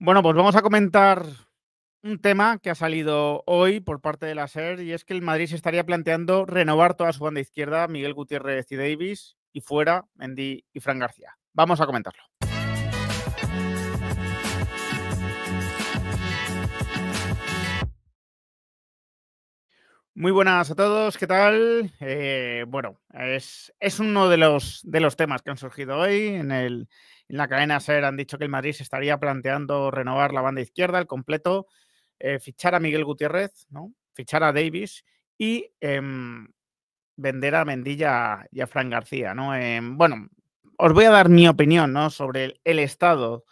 Bueno, pues vamos a comentar un tema que ha salido hoy por parte de la SER y es que el Madrid se estaría planteando renovar toda su banda izquierda, Miguel Gutiérrez y Davis, y fuera Mendy y Fran García. Vamos a comentarlo. Muy buenas a todos, ¿qué tal? Eh, bueno, es, uno de los, de los temas que han surgido hoy. En, el, en la cadena SER han dicho que el Madrid se estaría planteando renovar la banda izquierda al completo, eh, fichar a Miguel Gutiérrez, ¿no? fichar a Davis y em, vender a Mendilla y a Fran García. ¿no? Em, bueno, os voy a dar mi opinión sobre el estado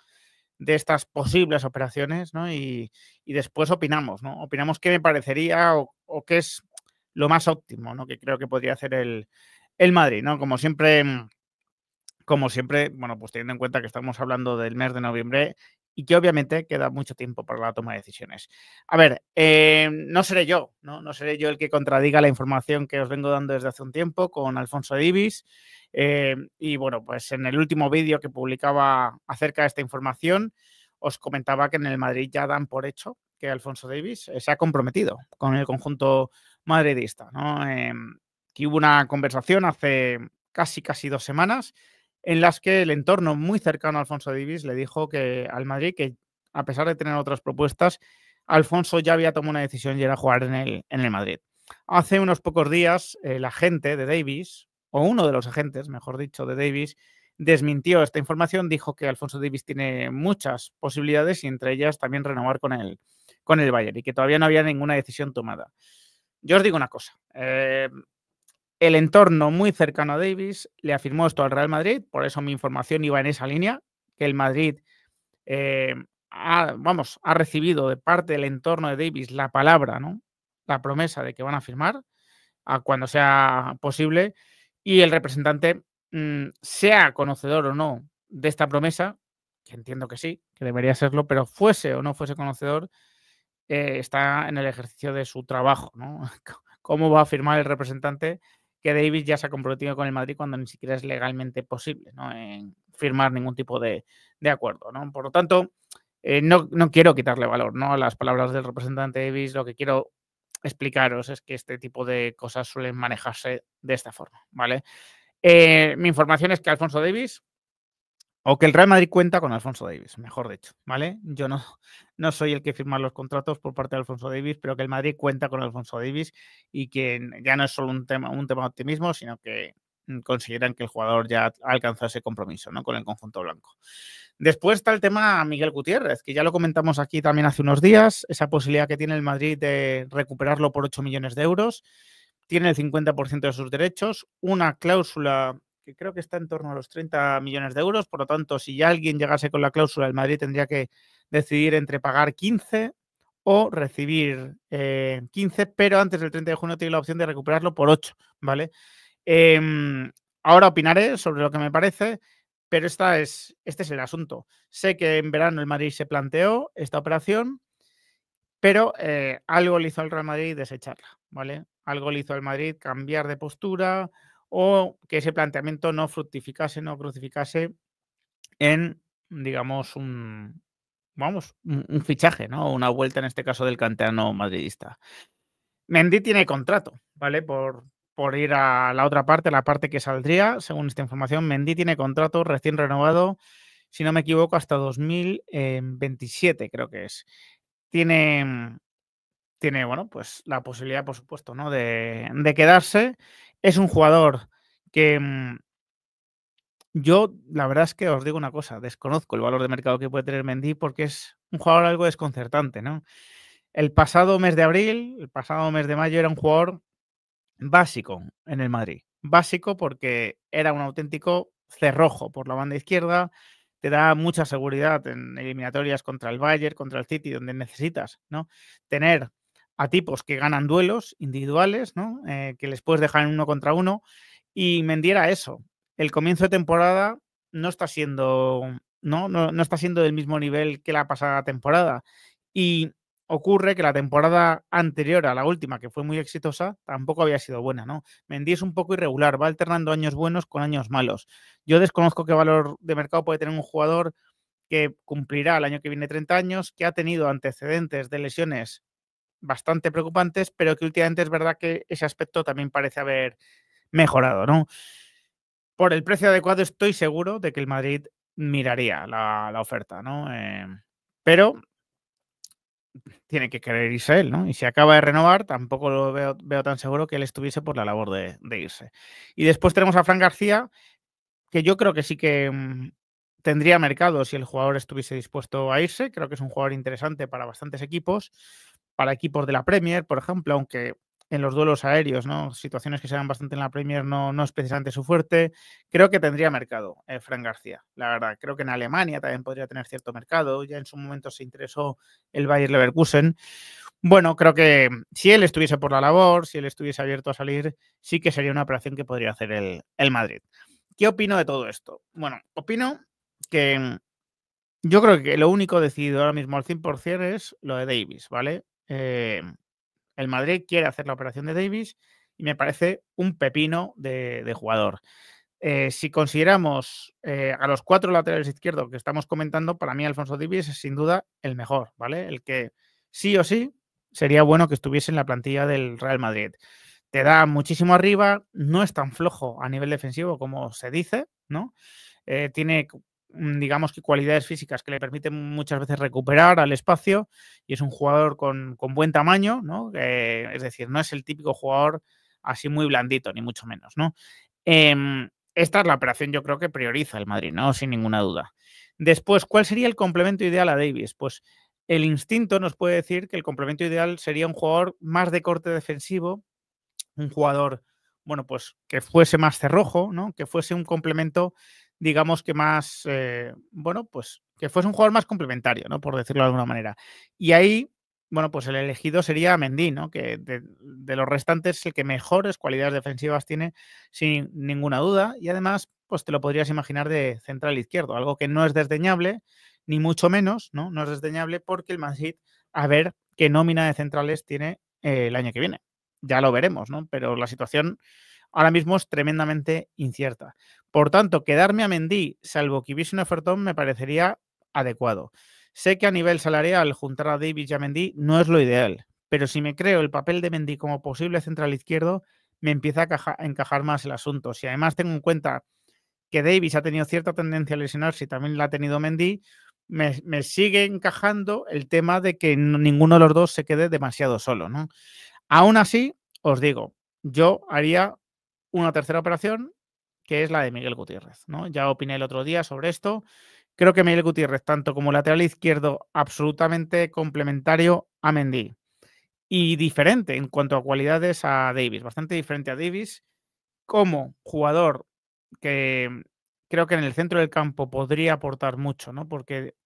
de estas posibles operaciones, ¿no? Y, después opinamos, ¿no? Opinamos qué me parecería o, qué es lo más óptimo, ¿no? Que creo que podría hacer el, el Madrid, ¿no? Como siempre, como siempre, bueno, pues teniendo en cuenta que estamos hablando del mes de noviembre y que obviamente queda mucho tiempo para la toma de decisiones. A ver, eh, no seré yo, ¿no? no seré yo el que contradiga la información que os vengo dando desde hace un tiempo con Alfonso Davis. Eh, y bueno, pues en el último vídeo que publicaba acerca de esta información, os comentaba que en el Madrid ya dan por hecho que Alfonso Davis eh, se ha comprometido con el conjunto madridista. ¿no? Em, que hubo una conversación hace casi, casi dos semanas en las que el entorno muy cercano a Alfonso Davis le dijo que al Madrid que a pesar de tener otras propuestas, Alfonso ya había tomado una decisión y era jugar en el, en el Madrid. Hace unos pocos días, el agente de Davis, o uno de los agentes, mejor dicho, de Davis, desmintió esta información, dijo que Alfonso Davis tiene muchas posibilidades y entre ellas también renovar con el, con el Bayern y que todavía no había ninguna decisión tomada. Yo os digo una cosa, eh, el entorno muy cercano a Davis le afirmó esto al Real Madrid, por eso mi información iba en esa línea, que el Madrid eh, ha, vamos, ha recibido de parte del entorno de Davis la palabra, ¿no? la promesa de que van a firmar a cuando sea posible y el representante, mm, sea conocedor o no de esta promesa, que entiendo que sí, que debería serlo, pero fuese o no fuese conocedor, eh, está en el ejercicio de su trabajo. ¿Cómo va a firmar el representante? que Davis ya se ha comprometido con el Madrid cuando ni siquiera es legalmente posible en firmar ningún tipo de, acuerdo. ¿no? Por lo tanto, eh, no, quiero quitarle valor ¿no? a las palabras del representante Davis. Lo que quiero explicaros es que este tipo de cosas suelen manejarse de esta forma. ¿vale? Eh, mi información es que Alfonso Davis o que el Real Madrid cuenta con Alfonso Davis, mejor dicho, ¿vale? Yo no, no soy el que firma los contratos por parte de Alfonso Davis, pero que el Madrid cuenta con Alfonso Davis y que ya no es solo un tema, un tema de optimismo, sino que consideran que el jugador ya alcanzó ese compromiso ¿no? con el conjunto blanco. Después está el tema Miguel Gutiérrez, que ya lo comentamos aquí también hace unos días, esa posibilidad que tiene el Madrid de recuperarlo por 8 millones de euros, tiene el 50% de sus derechos, una cláusula que creo que está en torno a los 30 millones de euros. Por lo tanto, si ya alguien llegase con la cláusula, el Madrid tendría que decidir entre pagar 15 o recibir 15, eh, pero antes del 30 de junio tiene la opción de recuperarlo por 8, ¿vale? Em, ahora opinaré sobre lo que me parece, pero esta es, este es el asunto. Sé que en verano el Madrid se planteó esta operación, pero eh, algo le hizo al Real Madrid desecharla, ¿vale? Algo le hizo al Madrid cambiar de postura, o que ese planteamiento no fructificase, no crucificase en, digamos, un, vamos, un, fichaje, ¿no? Una vuelta en este caso del canterano madridista. Mendy tiene contrato, ¿vale? Por, por ir a la otra parte, la parte que saldría, según esta información, Mendy tiene contrato recién renovado, si no me equivoco, hasta 2027, eh, creo que es. Tiene tiene, bueno, pues la posibilidad, por supuesto, ¿no? De, quedarse. Es un jugador que mm, yo, la verdad es que os digo una cosa, desconozco el valor de mercado que puede tener Mendy porque es un jugador algo desconcertante, ¿no? El pasado mes de abril, el pasado mes de mayo era un jugador básico en el Madrid. Básico porque era un auténtico cerrojo por la banda izquierda, te da mucha seguridad en eliminatorias contra el Bayern, contra el City, donde necesitas, ¿no? Tener a tipos que ganan duelos individuales, eh, que les puedes dejar en uno contra uno. Y Mendiera eso. El comienzo de temporada no está siendo, ¿no? No, está siendo del mismo nivel que la pasada temporada. Y ocurre que la temporada anterior a la última, que fue muy exitosa, tampoco había sido buena, ¿no? Mendy es un poco irregular, va alternando años buenos con años malos. Yo desconozco qué valor de mercado puede tener un jugador que cumplirá el año que viene 30 años, que ha tenido antecedentes de lesiones bastante preocupantes, pero que últimamente es verdad que ese aspecto también parece haber mejorado, ¿no? Por el precio adecuado estoy seguro de que el Madrid miraría la, oferta, ¿no? Eh, pero tiene que querer irse él, ¿no? Y si acaba de renovar, tampoco lo veo, tan seguro que él estuviese por la labor de, irse. Y después tenemos a Fran García, que yo creo que sí que mm, tendría mercado si el jugador estuviese dispuesto a irse. Creo que es un jugador interesante para bastantes equipos para equipos de la Premier, por ejemplo, aunque en los duelos aéreos, ¿no? Situaciones que se dan bastante en la Premier no, es precisamente su fuerte. Creo que tendría mercado, eh, Fran García, la verdad. Creo que en Alemania también podría tener cierto mercado. Ya en su momento se interesó el Bayer Leverkusen. Bueno, creo que si él estuviese por la labor, si él estuviese abierto a salir, sí que sería una operación que podría hacer el, el Madrid. ¿Qué opino de todo esto? Bueno, opino que yo creo que lo único decidido ahora mismo al 100% es lo de Davis, ¿vale? Eh, el Madrid quiere hacer la operación de Davis y me parece un pepino de, jugador. Eh, si consideramos eh, a los cuatro laterales izquierdos que estamos comentando, para mí Alfonso Davis es sin duda el mejor, ¿vale? El que sí o sí sería bueno que estuviese en la plantilla del Real Madrid. Te da muchísimo arriba, no es tan flojo a nivel defensivo como se dice, ¿no? tiene Mm, digamos que cualidades físicas que le permiten muchas veces recuperar al espacio y es un jugador con, buen tamaño, ¿no? Eh, es decir, no es el típico jugador así muy blandito, ni mucho menos, ¿no? Em, esta es la operación yo creo que prioriza el Madrid, ¿no? Sin ninguna duda. Después, ¿cuál sería el complemento ideal a Davis? Pues el instinto nos puede decir que el complemento ideal sería un jugador más de corte defensivo, un jugador, bueno, pues que fuese más cerrojo, ¿no? Que fuese un complemento digamos que más, eh, bueno, pues que fuese un jugador más complementario, ¿no? Por decirlo de alguna manera. Y ahí, bueno, pues el elegido sería Mendy, ¿no? Que de, los restantes es el que mejores cualidades defensivas tiene, sin ninguna duda. Y además, pues te lo podrías imaginar de central izquierdo, algo que no es desdeñable, ni mucho menos, ¿no? No es desdeñable porque el Madrid, a ver qué nómina de centrales tiene eh, el año que viene. Ya lo veremos, ¿no? Pero la situación ahora mismo es tremendamente incierta. Por tanto, quedarme a Mendy, salvo que hubiese un ofertón, me parecería adecuado. Sé que a nivel salarial juntar a Davis y a Mendy no es lo ideal, pero si me creo el papel de Mendy como posible central izquierdo, me empieza a, encajar más el asunto. Si además tengo en cuenta que Davis ha tenido cierta tendencia a lesionarse y también la ha tenido Mendy, me, sigue encajando el tema de que ninguno de los dos se quede demasiado solo. Aún así, os digo, yo haría una tercera operación, que es la de Miguel Gutiérrez. ¿no? Ya opiné el otro día sobre esto. Creo que Miguel Gutiérrez, tanto como lateral izquierdo, absolutamente complementario a Mendy. Y diferente en cuanto a cualidades a Davis, bastante diferente a Davis como jugador que creo que en el centro del campo podría aportar mucho, ¿no? Porque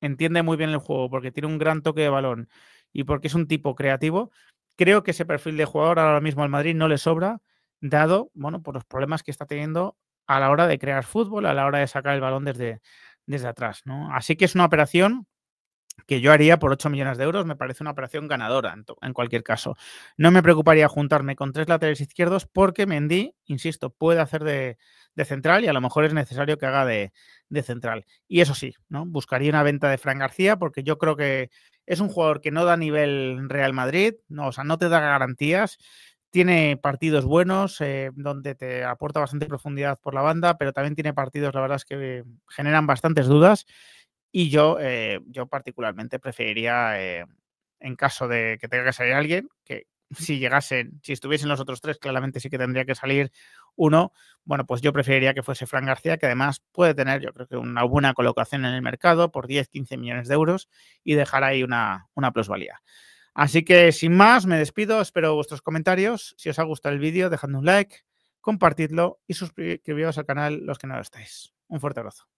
entiende muy bien el juego, porque tiene un gran toque de balón y porque es un tipo creativo. Creo que ese perfil de jugador ahora mismo al Madrid no le sobra dado bueno, por los problemas que está teniendo a la hora de crear fútbol, a la hora de sacar el balón desde, desde atrás. ¿no? Así que es una operación que yo haría por 8 millones de euros, me parece una operación ganadora en, cualquier caso. No me preocuparía juntarme con tres laterales izquierdos porque Mendy, insisto, puede hacer de, de central y a lo mejor es necesario que haga de, de, central. Y eso sí, ¿no? Buscaría una venta de Fran García porque yo creo que es un jugador que no da nivel Real Madrid, no, o sea, no te da garantías tiene partidos buenos, eh, donde te aporta bastante profundidad por la banda, pero también tiene partidos, la verdad es que generan bastantes dudas. Y yo, eh, yo particularmente preferiría, eh, en caso de que tenga que salir alguien, que si llegasen, si estuviesen los otros tres, claramente sí que tendría que salir uno. Bueno, pues yo preferiría que fuese Fran García, que además puede tener, yo creo que una buena colocación en el mercado por 10, 15 millones de euros y dejar ahí una, una plusvalía. Así que sin más, me despido, espero vuestros comentarios. Si os ha gustado el vídeo, dejadme un like, compartidlo y suscribiros al canal los que no lo estáis. Un fuerte abrazo.